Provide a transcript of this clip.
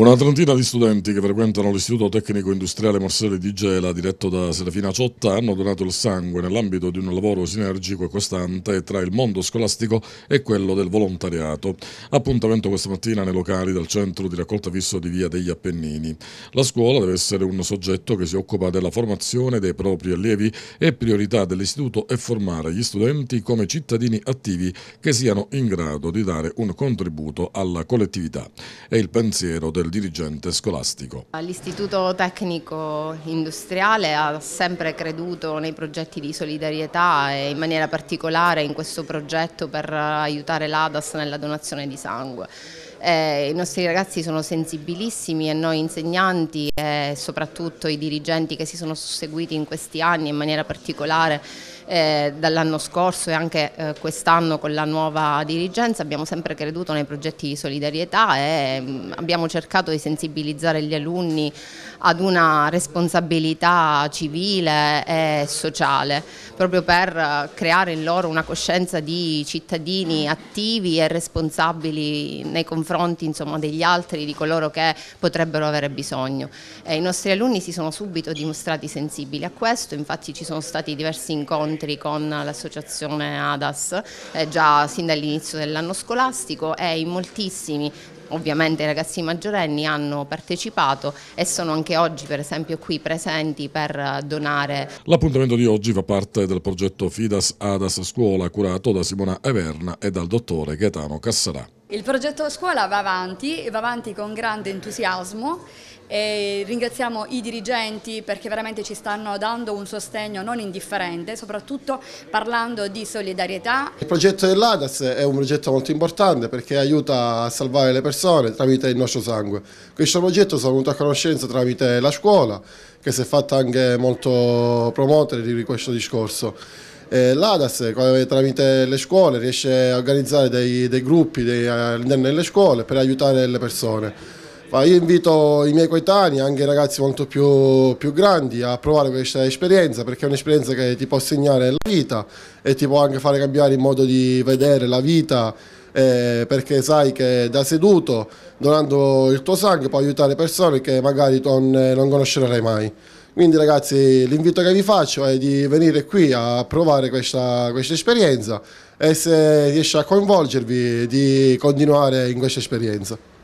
Una trentina di studenti che frequentano l'Istituto Tecnico Industriale Morselli di Gela, diretto da Serafina Ciotta, hanno donato il sangue nell'ambito di un lavoro sinergico e costante tra il mondo scolastico e quello del volontariato. Appuntamento questa mattina nei locali del centro di raccolta fisso di Via degli Appennini. La scuola deve essere un soggetto che si occupa della formazione dei propri allievi e priorità dell'istituto è formare gli studenti come cittadini attivi che siano in grado di dare un contributo alla collettività. È il pensiero del del dirigente scolastico. L'Istituto Tecnico Industriale ha sempre creduto nei progetti di solidarietà e in maniera particolare in questo progetto per aiutare l'ADAS nella donazione di sangue. Eh, I nostri ragazzi sono sensibilissimi e noi insegnanti e eh, soprattutto i dirigenti che si sono susseguiti in questi anni in maniera particolare eh, dall'anno scorso e anche eh, quest'anno con la nuova dirigenza abbiamo sempre creduto nei progetti di solidarietà e mh, mm, abbiamo cercato di sensibilizzare gli alunni ad una responsabilità civile e sociale, proprio per eh, creare in loro una coscienza di cittadini attivi e responsabili nei confronti insomma, degli altri, di coloro che potrebbero avere bisogno. E I nostri alunni si sono subito dimostrati sensibili a questo, infatti ci sono stati diversi incontri con l'associazione ADAS eh, già sin dall'inizio dell'anno scolastico e in moltissimi ovviamente i ragazzi maggiorenni hanno partecipato e sono anche oggi per esempio qui presenti per eh, donare. L'appuntamento di oggi fa parte del progetto FIDAS ADAS Scuola curato da Simona Everna e dal dottore Gaetano Cassarà. Il progetto scuola va avanti e va avanti con grande entusiasmo e ringraziamo i dirigenti perché veramente ci stanno dando un sostegno non indifferente, soprattutto parlando di solidarietà. Il progetto dell'ADAS è un progetto molto importante perché aiuta a salvare le persone tramite il nostro sangue. Questo progetto sono venuto a conoscenza tramite la scuola che si è fatta anche molto promotere di questo discorso. Eh, L'ADAS tramite le scuole riesce a organizzare dei, dei gruppi all'interno delle scuole per aiutare le persone. Ma io invito i miei coetanei, anche i ragazzi molto più, più, grandi, a provare questa esperienza perché è un'esperienza che ti può segnare la vita e ti può anche fare cambiare il modo di vedere la vita. Eh, perché sai che da seduto, donando il tuo sangue, puoi aiutare persone che magari eh, non conoscerai mai. Quindi ragazzi l'invito che vi faccio è di venire qui a provare questa, questa esperienza e se riesce a coinvolgervi di continuare in questa esperienza.